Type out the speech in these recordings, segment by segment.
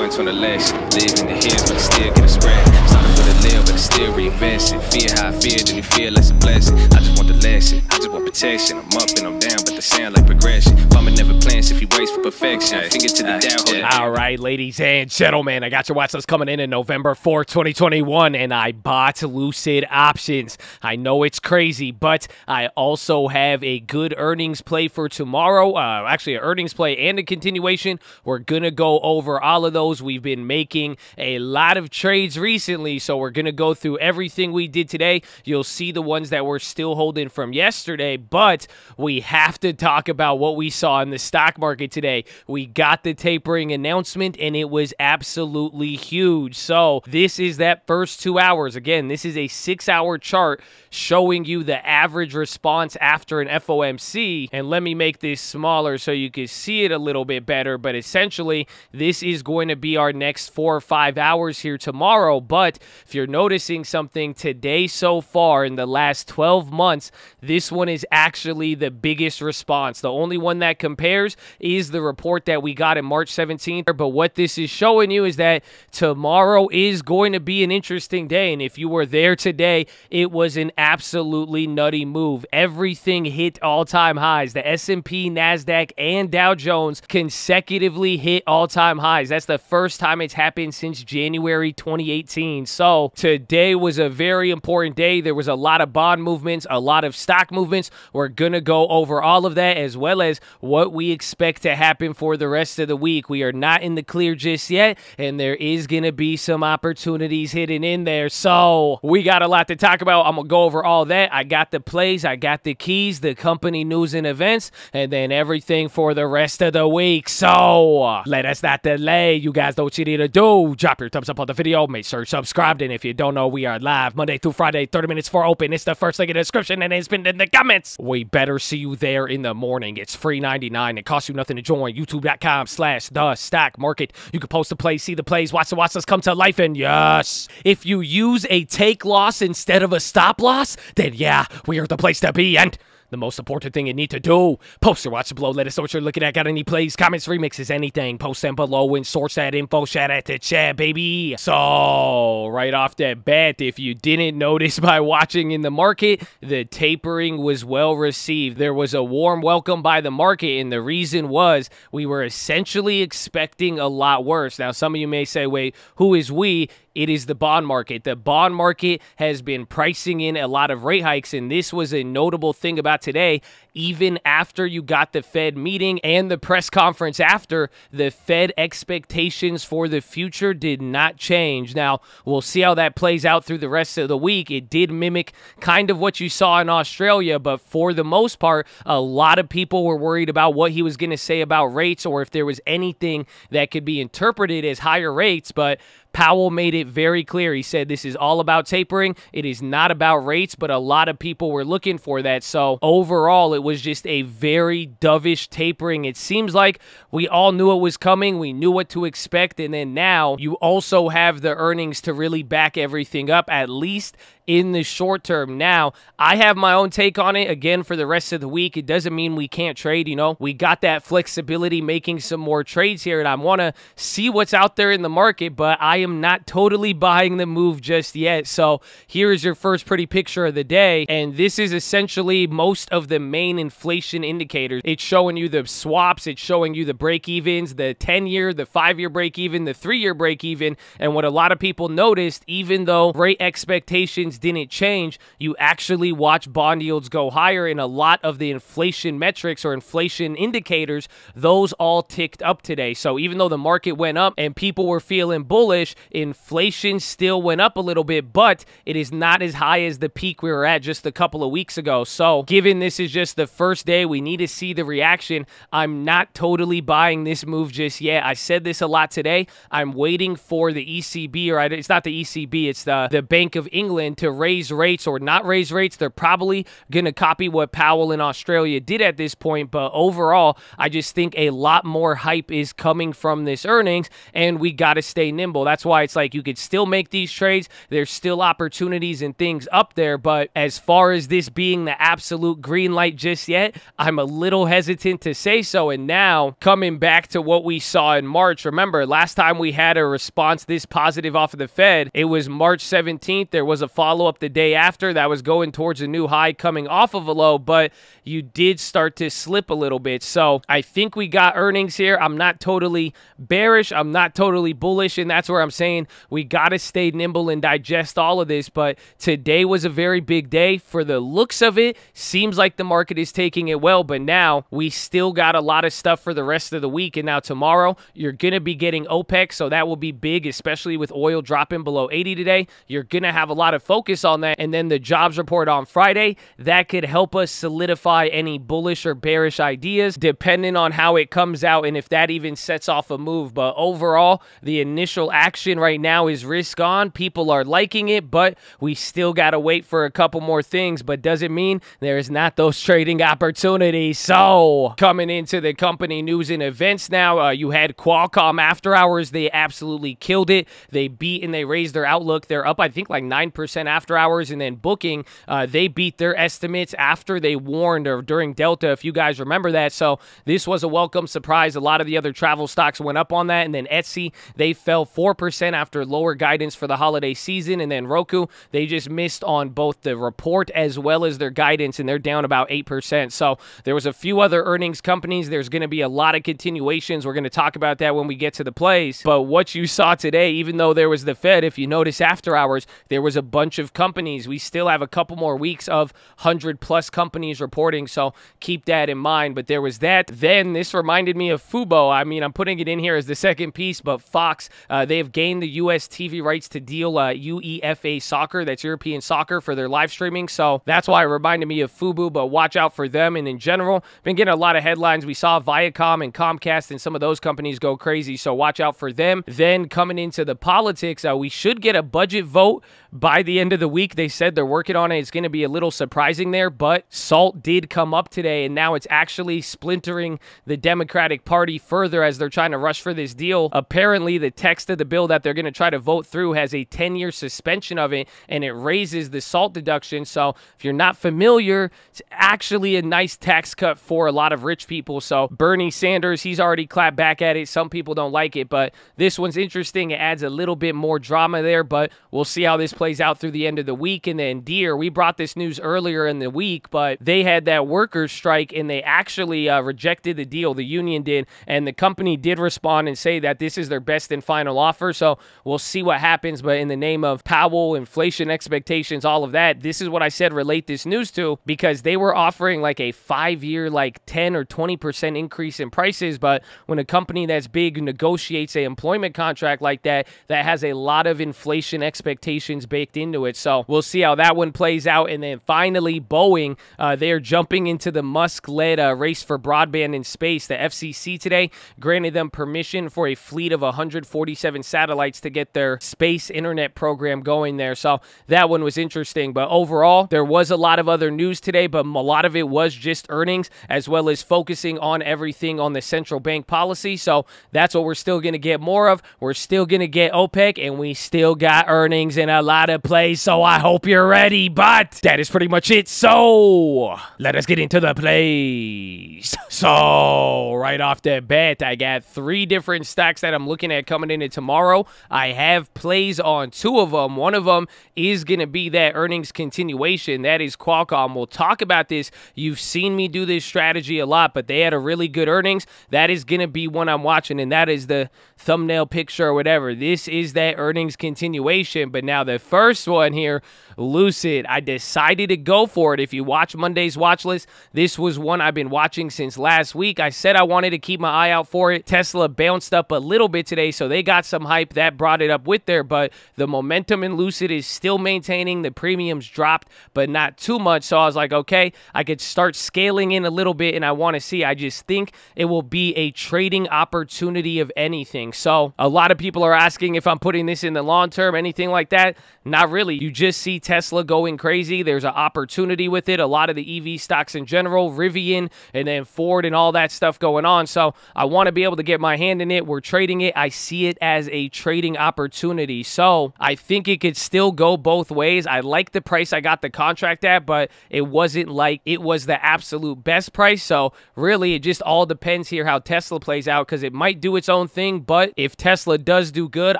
points on the list. Live in the here, but I still get a spread. It's with for the live, but I still reinvest it. Fear how I feel, then you feel less a blessing. I just want the lesson. I just protection. I'm up and I'm down, but the sound like progression. Mama never plans if he waits for perfection. Finger to the down. All right, ladies and gentlemen, I got your watch list coming in in November 4, 2021, and I bought Lucid Options. I know it's crazy, but I also have a good earnings play for tomorrow. Uh, actually, an earnings play and a continuation. We're going to go over all of those. We've been making a lot of trades recently, so we're going to go through everything we did today. You'll see the ones that we're still holding from yesterday but we have to talk about what we saw in the stock market today. We got the tapering announcement, and it was absolutely huge. So this is that first two hours. Again, this is a six-hour chart showing you the average response after an FOMC. And let me make this smaller so you can see it a little bit better. But essentially, this is going to be our next four or five hours here tomorrow. But if you're noticing something today so far in the last 12 months, this one is actually the biggest response. The only one that compares is the report that we got in March 17th. But what this is showing you is that tomorrow is going to be an interesting day. And if you were there today, it was an absolutely nutty move. Everything hit all-time highs. The S&P, NASDAQ, and Dow Jones consecutively hit all-time highs. That's the first time it's happened since January 2018. So today was a very important day. There was a lot of bond movements, a lot of stock movements, we're going to go over all of that as well as what we expect to happen for the rest of the week. We are not in the clear just yet, and there is going to be some opportunities hidden in there. So we got a lot to talk about. I'm going to go over all that. I got the plays, I got the keys, the company news and events, and then everything for the rest of the week. So let us not delay. You guys know what you need to do. Drop your thumbs up on the video. Make sure you're subscribed. And if you don't know, we are live Monday through Friday, 30 minutes for open. It's the first link in the description, and it's been in the comments. We better see you there in the morning. It's free 99. It costs you nothing to join. YouTube.com slash the stock market. You can post the plays, see the plays, watch the watch us come to life. And yes, if you use a take loss instead of a stop loss, then yeah, we are the place to be. And the most important thing you need to do. Post or watch below. Let us know what you're looking at. Got any plays, comments, remixes, anything. Post them below and source that info. Shout out to Chad, baby. So, right off that bat, if you didn't notice by watching in the market, the tapering was well received. There was a warm welcome by the market, and the reason was we were essentially expecting a lot worse. Now, some of you may say, wait, who is we? it is the bond market. The bond market has been pricing in a lot of rate hikes, and this was a notable thing about today even after you got the Fed meeting and the press conference after, the Fed expectations for the future did not change. Now, we'll see how that plays out through the rest of the week. It did mimic kind of what you saw in Australia, but for the most part, a lot of people were worried about what he was going to say about rates or if there was anything that could be interpreted as higher rates, but Powell made it very clear. He said this is all about tapering. It is not about rates, but a lot of people were looking for that. So overall, it it was just a very dovish tapering. It seems like we all knew it was coming. We knew what to expect. And then now you also have the earnings to really back everything up, at least in the short term. Now, I have my own take on it again for the rest of the week. It doesn't mean we can't trade, you know. We got that flexibility making some more trades here, and I want to see what's out there in the market, but I am not totally buying the move just yet. So here is your first pretty picture of the day, and this is essentially most of the main inflation indicators. It's showing you the swaps, it's showing you the break evens, the 10 year, the five year break even, the three year break even. And what a lot of people noticed, even though rate expectations things didn't change, you actually watch bond yields go higher in a lot of the inflation metrics or inflation indicators. Those all ticked up today. So even though the market went up and people were feeling bullish, inflation still went up a little bit, but it is not as high as the peak we were at just a couple of weeks ago. So given this is just the first day, we need to see the reaction. I'm not totally buying this move just yet. I said this a lot today. I'm waiting for the ECB, or it's not the ECB, it's the, the Bank of England to raise rates or not raise rates. They're probably going to copy what Powell in Australia did at this point. But overall, I just think a lot more hype is coming from this earnings, and we got to stay nimble. That's why it's like you could still make these trades. There's still opportunities and things up there. But as far as this being the absolute green light just yet, I'm a little hesitant to say so. And now, coming back to what we saw in March, remember last time we had a response this positive off of the Fed, it was March 17th. There was a follow follow up the day after that was going towards a new high coming off of a low, but you did start to slip a little bit. So I think we got earnings here. I'm not totally bearish. I'm not totally bullish. And that's where I'm saying we got to stay nimble and digest all of this. But today was a very big day for the looks of it. Seems like the market is taking it well, but now we still got a lot of stuff for the rest of the week. And now tomorrow you're going to be getting OPEC. So that will be big, especially with oil dropping below 80 today. You're going to have a lot of focus focus on that. And then the jobs report on Friday, that could help us solidify any bullish or bearish ideas, depending on how it comes out and if that even sets off a move. But overall, the initial action right now is risk on. People are liking it, but we still got to wait for a couple more things. But does it mean there is not those trading opportunities? So, coming into the company news and events now, uh, you had Qualcomm after hours. They absolutely killed it. They beat and they raised their outlook. They're up, I think, like 9% after hours and then booking, uh, they beat their estimates after they warned or during Delta, if you guys remember that. So this was a welcome surprise. A lot of the other travel stocks went up on that. And then Etsy, they fell 4% after lower guidance for the holiday season. And then Roku, they just missed on both the report as well as their guidance, and they're down about 8%. So there was a few other earnings companies. There's going to be a lot of continuations. We're going to talk about that when we get to the plays. But what you saw today, even though there was the Fed, if you notice after hours, there was a bunch of companies. We still have a couple more weeks of 100 plus companies reporting, so keep that in mind. But there was that. Then this reminded me of Fubo. I mean, I'm putting it in here as the second piece, but Fox, uh, they have gained the U.S. TV rights to deal uh, UEFA soccer, that's European soccer, for their live streaming. So that's why it reminded me of Fubo. but watch out for them. And in general, been getting a lot of headlines. We saw Viacom and Comcast and some of those companies go crazy, so watch out for them. Then coming into the politics, uh, we should get a budget vote by the end of the week. They said they're working on it. It's going to be a little surprising there, but salt did come up today, and now it's actually splintering the Democratic Party further as they're trying to rush for this deal. Apparently, the text of the bill that they're going to try to vote through has a 10 year suspension of it, and it raises the salt deduction. So if you're not familiar, it's actually a nice tax cut for a lot of rich people. So Bernie Sanders, he's already clapped back at it. Some people don't like it, but this one's interesting. It adds a little bit more drama there, but we'll see how this plays out through the end of the week. And then Deer, we brought this news earlier in the week, but they had that workers strike and they actually uh, rejected the deal. The union did, and the company did respond and say that this is their best and final offer. So we'll see what happens. But in the name of Powell, inflation expectations, all of that, this is what I said. Relate this news to because they were offering like a five-year, like 10 or 20 percent increase in prices. But when a company that's big negotiates a employment contract like that, that has a lot of inflation expectations baked into it. So we'll see how that one plays out. And then finally, Boeing, uh, they are jumping into the Musk led uh, race for broadband in space. The FCC today granted them permission for a fleet of 147 satellites to get their space internet program going there. So that one was interesting. But overall, there was a lot of other news today, but a lot of it was just earnings as well as focusing on everything on the central bank policy. So that's what we're still going to get more of. We're still going to get OPEC, and we still got earnings and a lot lot of plays, so I hope you're ready. But that is pretty much it. So let us get into the plays. So right off the bat, I got three different stocks that I'm looking at coming into tomorrow. I have plays on two of them. One of them is going to be that earnings continuation. That is Qualcomm. We'll talk about this. You've seen me do this strategy a lot, but they had a really good earnings. That is going to be one I'm watching, and that is the thumbnail picture or whatever. This is that earnings continuation, but now the first one here Lucid. I decided to go for it. If you watch Monday's watch list, this was one I've been watching since last week. I said I wanted to keep my eye out for it. Tesla bounced up a little bit today, so they got some hype. That brought it up with there, but the momentum in Lucid is still maintaining. The premiums dropped, but not too much. So I was like, okay, I could start scaling in a little bit, and I want to see. I just think it will be a trading opportunity of anything. So a lot of people are asking if I'm putting this in the long term, anything like that. Not really. You just see Tesla going crazy. There's an opportunity with it. A lot of the EV stocks in general, Rivian and then Ford and all that stuff going on. So I want to be able to get my hand in it. We're trading it. I see it as a trading opportunity. So I think it could still go both ways. I like the price I got the contract at, but it wasn't like it was the absolute best price. So really, it just all depends here how Tesla plays out because it might do its own thing. But if Tesla does do good,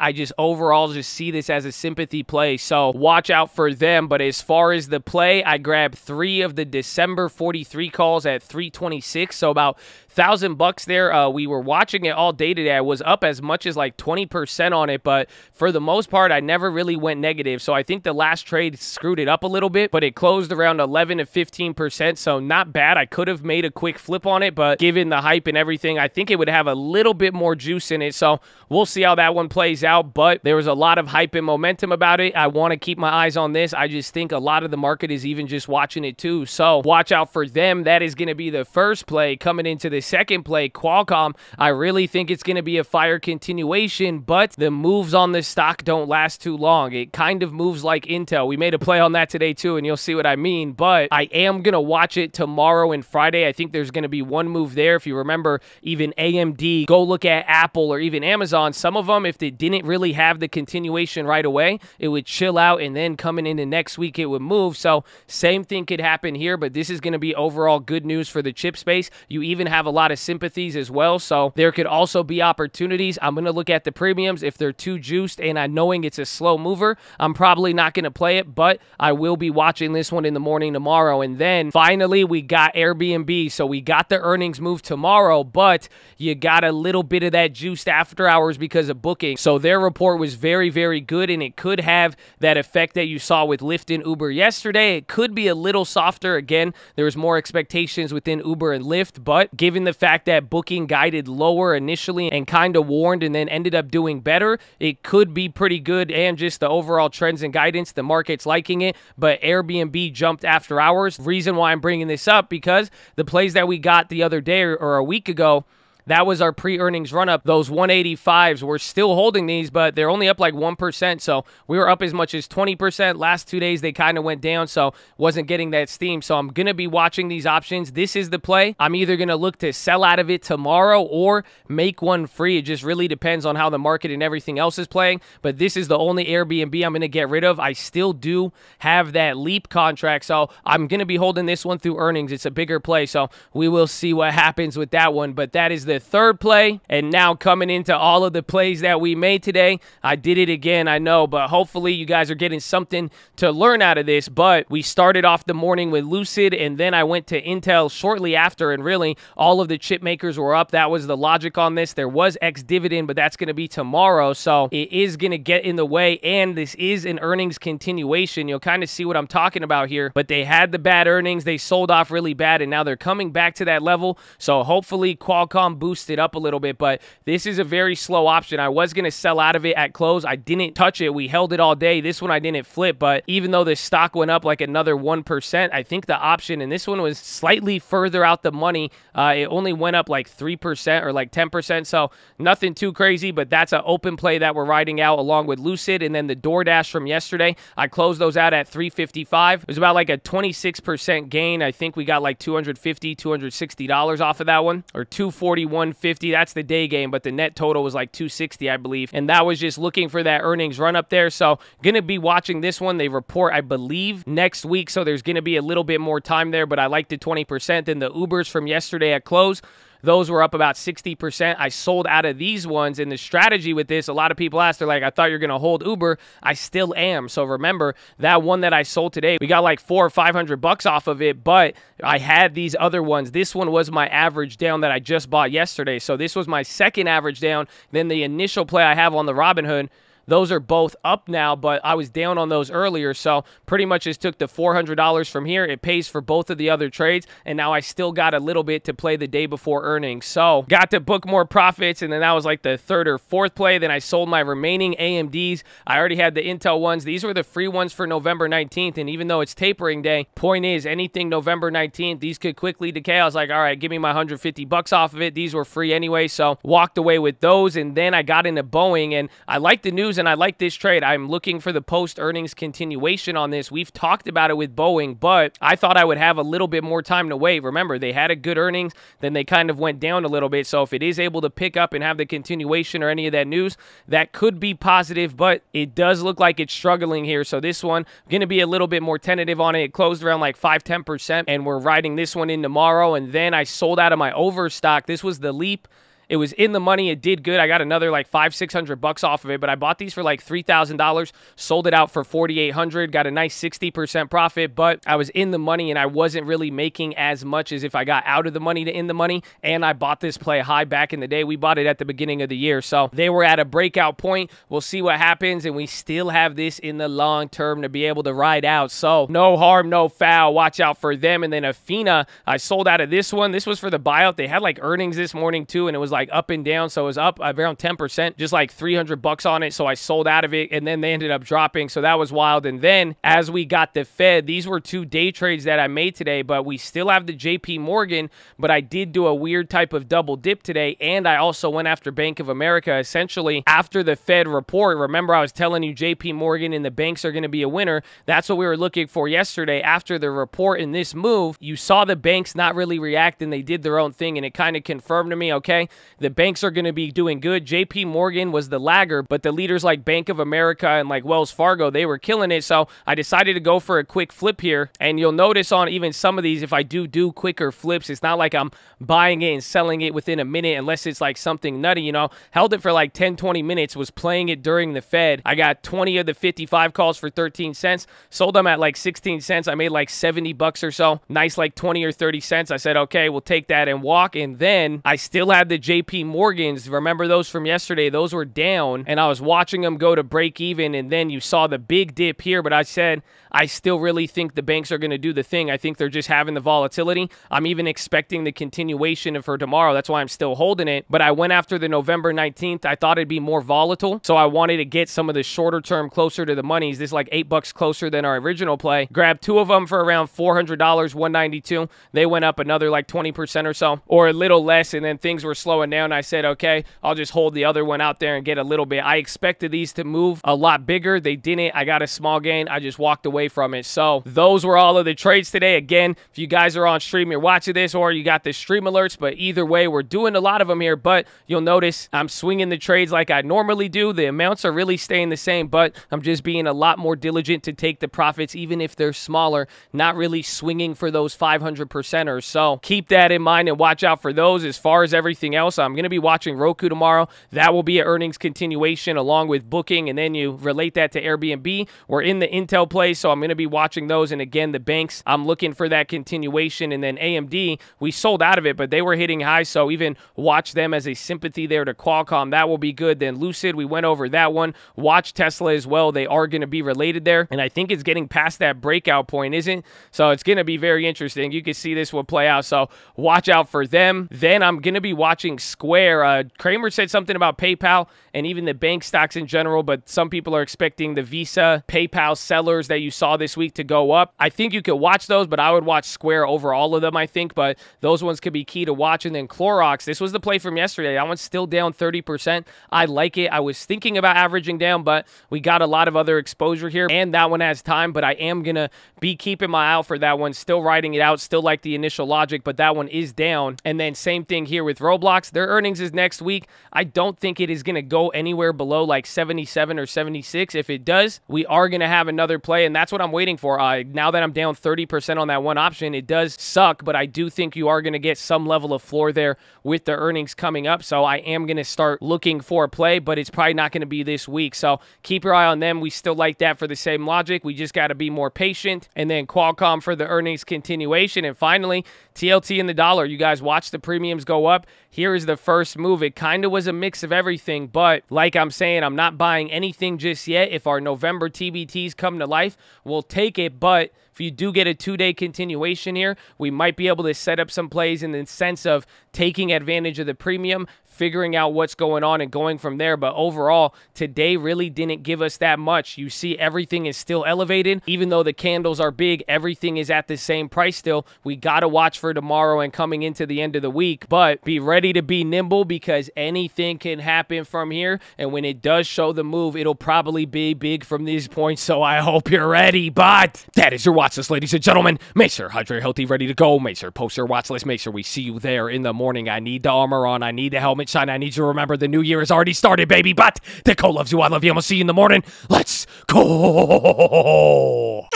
I just overall just see this as a sympathy play. So watch out for them. But as far as the play, I grabbed three of the December 43 calls at 326, so about thousand bucks there. Uh, we were watching it all day today. I was up as much as like 20% on it, but for the most part, I never really went negative. So I think the last trade screwed it up a little bit, but it closed around 11 to 15%. So not bad. I could have made a quick flip on it, but given the hype and everything, I think it would have a little bit more juice in it. So we'll see how that one plays out. But there was a lot of hype and momentum about it. I want to keep my eyes on this this. I just think a lot of the market is even just watching it too. So watch out for them. That is going to be the first play. Coming into the second play, Qualcomm, I really think it's going to be a fire continuation, but the moves on this stock don't last too long. It kind of moves like Intel. We made a play on that today too, and you'll see what I mean, but I am going to watch it tomorrow and Friday. I think there's going to be one move there. If you remember, even AMD, go look at Apple or even Amazon. Some of them, if they didn't really have the continuation right away, it would chill out and then coming in and next week it would move. So same thing could happen here, but this is going to be overall good news for the chip space. You even have a lot of sympathies as well, so there could also be opportunities. I'm going to look at the premiums if they're too juiced, and I knowing it's a slow mover, I'm probably not going to play it, but I will be watching this one in the morning tomorrow. And then finally, we got Airbnb, so we got the earnings move tomorrow, but you got a little bit of that juiced after hours because of booking. So their report was very, very good, and it could have that effect that you saw saw with Lyft and Uber yesterday. It could be a little softer. Again, there was more expectations within Uber and Lyft, but given the fact that booking guided lower initially and kind of warned and then ended up doing better, it could be pretty good. And just the overall trends and guidance, the market's liking it. But Airbnb jumped after hours. Reason why I'm bringing this up because the plays that we got the other day or a week ago that was our pre earnings run up. Those 185s, were still holding these, but they're only up like 1%. So we were up as much as 20%. Last two days, they kind of went down. So wasn't getting that steam. So I'm going to be watching these options. This is the play. I'm either going to look to sell out of it tomorrow or make one free. It just really depends on how the market and everything else is playing. But this is the only Airbnb I'm going to get rid of. I still do have that leap contract. So I'm going to be holding this one through earnings. It's a bigger play. So we will see what happens with that one. But that is the the third play. And now coming into all of the plays that we made today, I did it again, I know, but hopefully you guys are getting something to learn out of this. But we started off the morning with Lucid, and then I went to Intel shortly after, and really all of the chip makers were up. That was the logic on this. There was X dividend, but that's going to be tomorrow. So it is going to get in the way, and this is an earnings continuation. You'll kind of see what I'm talking about here, but they had the bad earnings. They sold off really bad, and now they're coming back to that level. So hopefully Qualcomm boost it up a little bit, but this is a very slow option. I was going to sell out of it at close. I didn't touch it. We held it all day. This one I didn't flip, but even though the stock went up like another 1%, I think the option and this one was slightly further out the money. Uh, it only went up like 3% or like 10%, so nothing too crazy, but that's an open play that we're riding out along with Lucid and then the DoorDash from yesterday. I closed those out at 355. It was about like a 26% gain. I think we got like 250 $260 off of that one or 241 150. That's the day game, but the net total was like 260, I believe. And that was just looking for that earnings run up there. So going to be watching this one. They report, I believe, next week. So there's going to be a little bit more time there, but I like the 20%. than the Ubers from yesterday at close. Those were up about 60%. I sold out of these ones. And the strategy with this, a lot of people asked, they're like, I thought you're going to hold Uber. I still am. So remember that one that I sold today, we got like four or 500 bucks off of it, but I had these other ones. This one was my average down that I just bought yesterday. So this was my second average down Then the initial play I have on the Robinhood. Those are both up now, but I was down on those earlier. So pretty much just took the $400 from here. It pays for both of the other trades. And now I still got a little bit to play the day before earnings. So got to book more profits. And then that was like the third or fourth play. Then I sold my remaining AMDs. I already had the Intel ones. These were the free ones for November 19th. And even though it's tapering day, point is anything November 19th, these could quickly decay. I was like, all right, give me my 150 bucks off of it. These were free anyway. So walked away with those. And then I got into Boeing and I like the news reason I like this trade. I'm looking for the post earnings continuation on this. We've talked about it with Boeing, but I thought I would have a little bit more time to wait. Remember, they had a good earnings, then they kind of went down a little bit. So if it is able to pick up and have the continuation or any of that news, that could be positive, but it does look like it's struggling here. So this one, going to be a little bit more tentative on it. It closed around like 5 10%, and we're riding this one in tomorrow. And then I sold out of my overstock. This was the leap. It was in the money. It did good. I got another like five, six hundred bucks off of it. But I bought these for like three thousand dollars, sold it out for forty eight hundred, got a nice sixty percent profit. But I was in the money, and I wasn't really making as much as if I got out of the money to in the money. And I bought this play high back in the day. We bought it at the beginning of the year, so they were at a breakout point. We'll see what happens, and we still have this in the long term to be able to ride out. So no harm, no foul. Watch out for them. And then Afina, I sold out of this one. This was for the buyout. They had like earnings this morning too, and it was like like up and down. So it was up uh, around 10%, just like 300 bucks on it. So I sold out of it and then they ended up dropping. So that was wild. And then as we got the Fed, these were two day trades that I made today, but we still have the JP Morgan. But I did do a weird type of double dip today. And I also went after Bank of America essentially after the Fed report. Remember, I was telling you JP Morgan and the banks are going to be a winner. That's what we were looking for yesterday after the report in this move. You saw the banks not really react and they did their own thing. And it kind of confirmed to me, okay, the banks are going to be doing good. JP Morgan was the lagger, but the leaders like Bank of America and like Wells Fargo, they were killing it. So I decided to go for a quick flip here. And you'll notice on even some of these, if I do do quicker flips, it's not like I'm buying it and selling it within a minute unless it's like something nutty, you know. Held it for like 10, 20 minutes, was playing it during the Fed. I got 20 of the 55 calls for 13 cents, sold them at like 16 cents. I made like 70 bucks or so. Nice like 20 or 30 cents. I said, okay, we'll take that and walk. And then I still had the JP Morgan's. Remember those from yesterday? Those were down, and I was watching them go to break even, and then you saw the big dip here. But I said I still really think the banks are going to do the thing. I think they're just having the volatility. I'm even expecting the continuation of her tomorrow. That's why I'm still holding it. But I went after the November 19th. I thought it'd be more volatile. So I wanted to get some of the shorter term closer to the monies. This like eight bucks closer than our original play. Grabbed two of them for around $400, 192. They went up another like 20% or so, or a little less. And then things were slowing down. I said, okay, I'll just hold the other one out there and get a little bit. I expected these to move a lot bigger. They didn't. I got a small gain. I just walked away away from it. So those were all of the trades today. Again, if you guys are on stream, you're watching this or you got the stream alerts, but either way, we're doing a lot of them here, but you'll notice I'm swinging the trades like I normally do. The amounts are really staying the same, but I'm just being a lot more diligent to take the profits, even if they're smaller, not really swinging for those 500 percenters. So keep that in mind and watch out for those. As far as everything else, I'm going to be watching Roku tomorrow. That will be an earnings continuation along with booking, and then you relate that to Airbnb. We're in the Intel play, so I'm going to be watching those. And again, the banks, I'm looking for that continuation. And then AMD, we sold out of it, but they were hitting high. So even watch them as a sympathy there to Qualcomm. That will be good. Then Lucid, we went over that one. Watch Tesla as well. They are going to be related there. And I think it's getting past that breakout point, isn't? So it's going to be very interesting. You can see this will play out. So watch out for them. Then I'm going to be watching Square. Uh, Kramer said something about PayPal and even the bank stocks in general, but some people are expecting the Visa, PayPal sellers that you saw this week to go up. I think you could watch those, but I would watch Square over all of them, I think. But those ones could be key to watch. And then Clorox, this was the play from yesterday. That one's still down 30%. I like it. I was thinking about averaging down, but we got a lot of other exposure here. And that one has time, but I am going to be keeping my eye for that one. Still riding it out. Still like the initial logic, but that one is down. And then same thing here with Roblox. Their earnings is next week. I don't think it is going to go anywhere below like 77 or 76. If it does, we are going to have another play. And that's that's what I'm waiting for. Uh, now that I'm down 30% on that one option, it does suck, but I do think you are going to get some level of floor there with the earnings coming up. So I am going to start looking for a play, but it's probably not going to be this week. So keep your eye on them. We still like that for the same logic. We just got to be more patient. And then Qualcomm for the earnings continuation. And finally, TLT and the dollar. You guys watch the premiums go up. Here is the first move. It kind of was a mix of everything, but like I'm saying, I'm not buying anything just yet. If our November TBTs come to life, we'll take it, but if you do get a two-day continuation here, we might be able to set up some plays in the sense of taking advantage of the premium, figuring out what's going on and going from there. But overall, today really didn't give us that much. You see, everything is still elevated. Even though the candles are big, everything is at the same price still. We got to watch for tomorrow and coming into the end of the week, but be ready to be nimble because anything can happen from here. And when it does show the move, it'll probably be big from these points. So I hope you're ready. But that is your watch list, ladies and gentlemen. Make sure Hydra healthy, ready to go. Make sure post your watch list. Make sure we see you there in the morning. I need the armor on. I need the helmet I need you to remember the new year has already started, baby. But Deco loves you. I love you. I'm going to see you in the morning. Let's go.